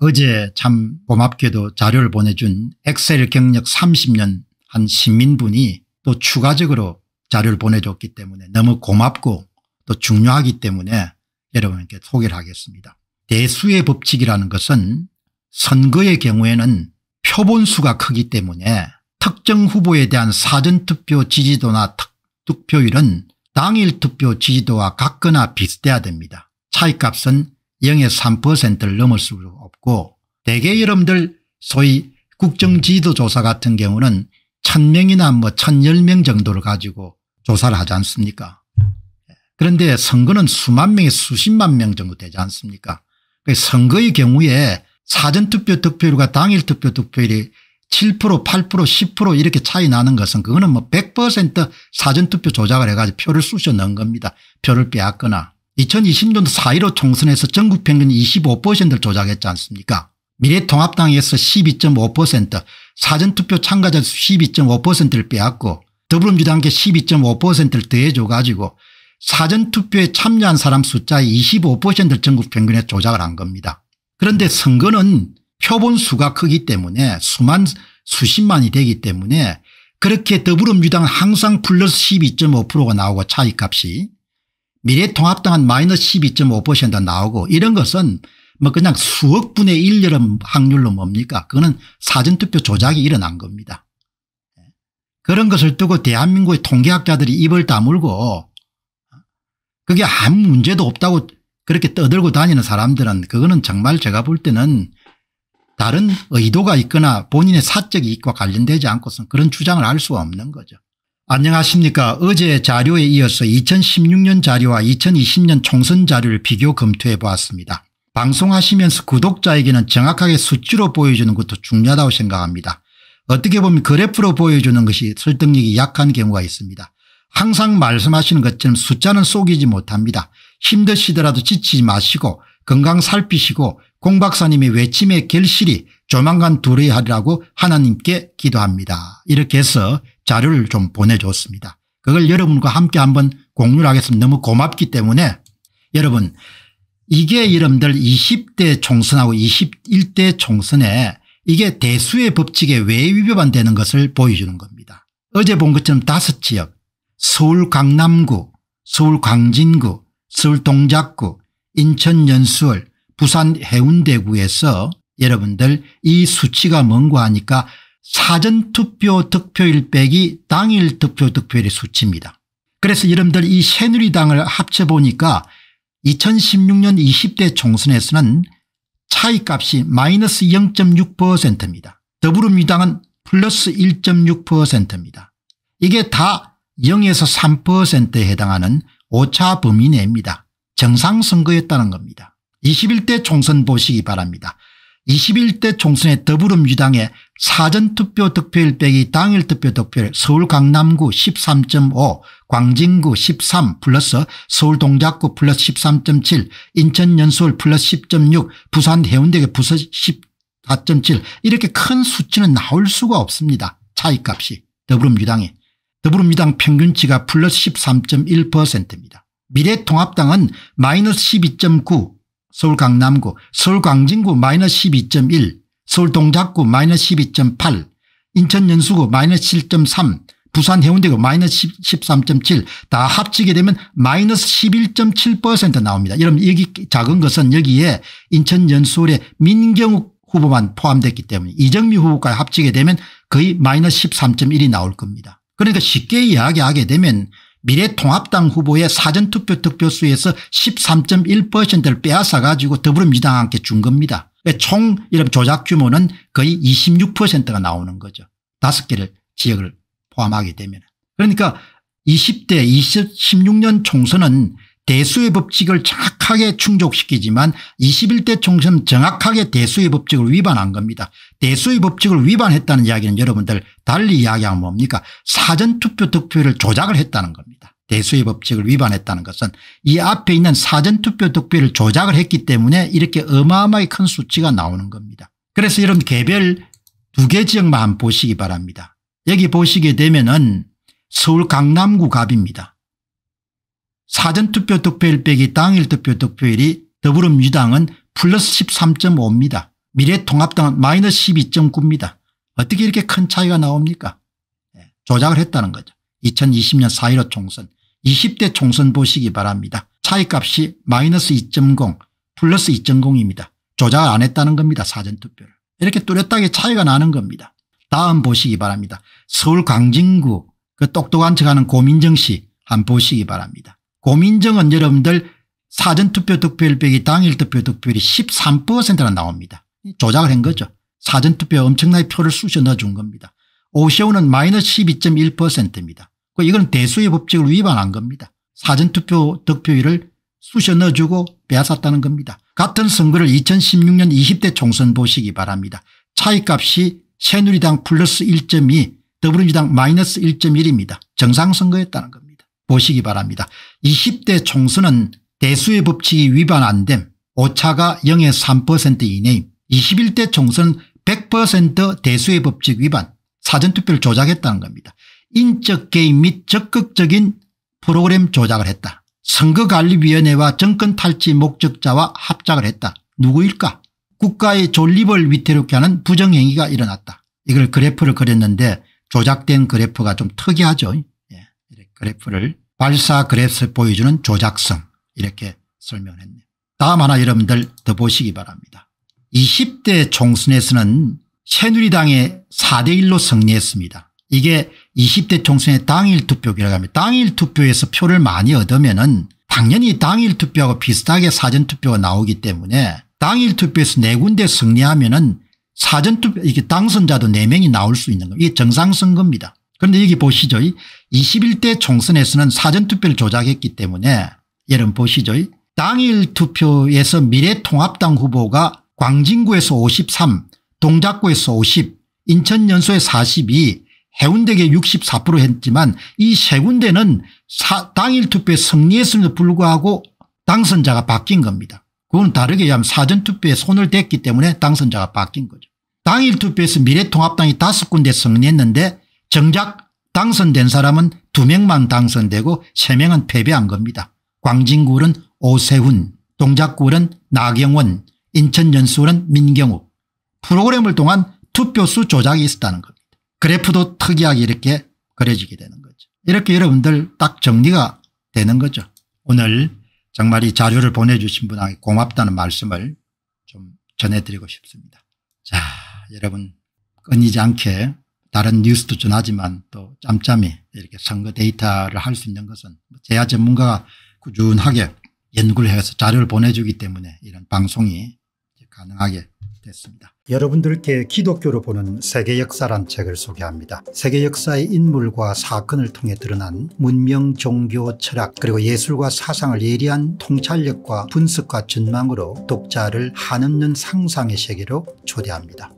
어제 참 고맙게도 자료를 보내준 엑셀 경력 30년 한 시민분이 또 추가적으로 자료를 보내줬기 때문에 너무 고맙고 또 중요하기 때문에 여러분께 소개를 하겠습니다. 대수의 법칙이라는 것은 선거의 경우에는 표본수가 크기 때문에 특정 후보에 대한 사전투표 지지도나 득표율은 당일 투표 지지도와 같거나 비슷해야 됩니다. 차이값은 0의 3%를 넘을 수 없고 대개 여러분들 소위 국정지도조사 같은 경우는 천명이나뭐 천 열 명 정도를 가지고 조사를 하지 않습니까 그런데 선거는 수만 명에 수십만 명 정도 되지 않습니까 그 선거의 경우에 사전투표 득표율과 당일 투표 득표율이 7% 8% 10% 이렇게 차이 나는 것은 그거는 뭐 100% 사전투표 조작을 해가지고 표를 쑤셔 넣은 겁니다. 표를 빼앗거나 2020년도 4.15 총선에서 전국 평균 25%를 조작했지 않습니까 미래통합당에서 12.5% 사전투표 참가자 12.5%를 빼앗고 더불어민주당께 12.5%를 더해줘 가지고 사전투표에 참여한 사람 숫자의 25%를 전국 평균에 조작을 한 겁니다. 그런데 선거는 표본 수가 크기 때문에 수만 수십만이 되기 때문에 그렇게 더불어민주당은 항상 플러스 12.5%가 나오고 차이값이 미래통합당은 마이너스 12.5% 나오고 이런 것은 뭐 그냥 수억 분의 1 여름 확률로 뭡니까 그거는 사전투표 조작이 일어난 겁니다. 그런 것을 두고 대한민국의 통계학자들이 입을 다물고 그게 아무 문제도 없다고 그렇게 떠들고 다니는 사람들은 그거는 정말 제가 볼 때는 다른 의도가 있거나 본인의 사적 이익과 관련되지 않고서는 그런 주장을 할 수가 없는 거죠. 안녕하십니까 어제 자료에 이어서 2016년 자료와 2020년 총선 자료를 비교 검토해 보았습니다. 방송하시면서 구독자에게는 정확하게 수치로 보여주는 것도 중요하다고 생각합니다. 어떻게 보면 그래프로 보여주는 것이 설득력이 약한 경우가 있습니다. 항상 말씀하시는 것처럼 숫자는 속이지 못합니다. 힘드시더라도 지치지 마시고 건강 살피시고 공 박사님의 외침에 결실이 조만간 도래하리라고 하나님께 기도합니다. 이렇게 해서 자료를 좀 보내줬습니다. 그걸 여러분과 함께 한번 공유를 하겠습니다. 너무 고맙기 때문에 여러분 이게 여러분들 20대 총선하고 21대 총선에 이게 대수의 법칙에 왜 위반되는 것을 보여주는 겁니다. 어제 본 것처럼 다섯 지역 서울 강남구 서울 광진구 서울 동작구 인천 연수월 부산 해운대구에서 여러분들 이 수치가 뭔가 하니까 사전투표 득표일 빼기 당일 득표 득표일의 수치입니다. 그래서 여러분들 이 새누리당을 합쳐보니까 2016년 20대 총선에서는 차이값이 마이너스 0.6%입니다. 더불어민주당은 플러스 1.6%입니다. 이게 다 0에서 3%에 해당하는 오차 범위 내입니다. 정상선거였다는 겁니다. 21대 총선 보시기 바랍니다. 21대 총선의 더불어민주당의 사전투표 득표율 빼기 당일 투표 득표율 서울 강남구 13.5 광진구 13 플러스 서울 동작구 플러스 13.7 인천 연수울 플러스 10.6 부산 해운대교 부서 14.7 이렇게 큰 수치는 나올 수가 없습니다. 차이값이 더불어민주당이 더불어민주당 평균치가 플러스 13.1%입니다. 미래통합당은 마이너스 12.9 서울 강남구, 서울 광진구 마이너스 12.1, 서울 동작구 마이너스 12.8, 인천 연수구 마이너스 7.3, 부산 해운대구 마이너스 13.7 다 합치게 되면 마이너스 11.7% 나옵니다. 여러분 여기 작은 것은 여기에 인천 연수울의 민경욱 후보만 포함됐기 때문에 이정미 후보까지 합치게 되면 거의 마이너스 13.1이 나올 겁니다. 그러니까 쉽게 이야기하게 되면 미래통합당 후보의 사전투표 득표수에서 13.1%를 빼앗아 가지고 더불어민주당한테 준 겁니다. 예, 총 이런 조작 규모는 거의 26%가 나오는 거죠. 다섯 개를 지역을 포함하게 되면. 그러니까 20대 2 6년 총선은 대수의 법칙을 자 정확하게 충족시키지만 21대 총선 정확하게 대수의 법칙을 위반한 겁니다. 대수의 법칙을 위반했다는 이야기는 여러분들 달리 이야기하면 뭡니까 사전투표 득표를 조작을 했다는 겁니다. 대수의 법칙을 위반했다는 것은 이 앞에 있는 사전투표 득표를 조작을 했기 때문에 이렇게 어마어마하게 큰 수치가 나오는 겁니다. 그래서 이런 개별 두 개 지역만 보시기 바랍니다. 여기 보시게 되면 은 서울 강남구 갑입니다. 사전투표 득표율 빼기 당일 투표 득표율이 더불어민주당은 플러스 13.5입니다. 미래통합당은 마이너스 12.9입니다. 어떻게 이렇게 큰 차이가 나옵니까? 예, 조작을 했다는 거죠. 2020년 4.15 총선 20대 총선 보시기 바랍니다. 차이값이 마이너스 2.0 플러스 2.0입니다. 조작을 안 했다는 겁니다. 사전투표를. 이렇게 뚜렷하게 차이가 나는 겁니다. 다음 보시기 바랍니다. 서울 광진구 그 똑똑한 척하는 고민정 씨 한 보시기 바랍니다. 고민정은 여러분들 사전투표 득표율 빼기 당일 득표 득표율이 13%나 나옵니다. 조작을 한 거죠. 사전투표에 엄청나게 표를 쑤셔 넣어준 겁니다. 오세훈은 마이너스 12.1%입니다. 그 이건 대수의 법칙을 위반한 겁니다. 사전투표 득표율을 쑤셔 넣어주고 빼앗았다는 겁니다. 같은 선거를 2016년 20대 총선 보시기 바랍니다. 차이값이 새누리당 플러스 1.2 더불어민주당 마이너스 1.1입니다. 정상선거였다는 겁니다. 보시기 바랍니다. 20대 총선은 대수의 법칙이 위반 안됨 오차가 0의3% 이내임 21대 총선100% 대수의 법칙 위반 사전투표를 조작했다는 겁니다. 인적 개입 및 적극적인 프로그램 조작을 했다. 선거관리위원회와 정권 탈취 목적자와 합작을 했다. 누구일까? 국가의 존립을 위태롭게 하는 부정행위가 일어났다. 이걸 그래프를 그렸는데 조작된 그래프가 좀 특이하죠. 그래프를 발사 그래프 보여주는 조작성 이렇게 설명했네요. 다음 하나 여러분들 더 보시기 바랍니다. 20대 총선에서는 새누리당의 4대1로 승리했습니다. 이게 20대 총선의 당일 투표기라고 니다 당일 투표에서 표를 많이 얻으면 은 당연히 당일 투표하고 비슷하게 사전투표가 나오기 때문에 당일 투표에서 4군데 승리하면 은 사전투표 이게 당선자도 4명이 나올 수 있는 겁니다. 이게 정상선거입니다. 그런데 여기 보시죠. 21대 총선에서는 사전투표를 조작했기 때문에 여러분 보시죠. 당일 투표에서 미래통합당 후보가 광진구에서 53, 동작구에서 50, 인천연수에 42, 해운대에 64% 했지만 이 세 군데는 사, 당일 투표에 승리했음에도 불구하고 당선자가 바뀐 겁니다. 그건 다르게 얘기하면 사전투표에 손을 댔기 때문에 당선자가 바뀐 거죠. 당일 투표에서 미래통합당이 다섯 군데 승리했는데 정작 당선된 사람은 2명만 당선되고 3명은 패배한 겁니다. 광진구는 오세훈, 동작구는 나경원, 인천연수은 민경욱. 프로그램을 통한 투표수 조작이 있었다는 겁니다. 그래프도 특이하게 이렇게 그려지게 되는 거죠. 이렇게 여러분들 딱 정리가 되는 거죠. 오늘 정말 이 자료를 보내주신 분에게 고맙다는 말씀을 좀 전해드리고 싶습니다. 자 여러분 끊이지 않게 다른 뉴스도 전하지만 또 짬짬이 이렇게 선거 데이터를 할 수 있는 것은 뭐 제야 전문가가 꾸준하게 연구를 해서 자료를 보내주기 때문에 이런 방송이 가능하게 됐습니다. 여러분들께 기독교로 보는 세계 역사란 책을 소개합니다. 세계 역사의 인물과 사건을 통해 드러난 문명, 종교, 철학 그리고 예술과 사상을 예리한 통찰력과 분석과 전망으로 독자를 한없는 상상의 세계로 초대합니다.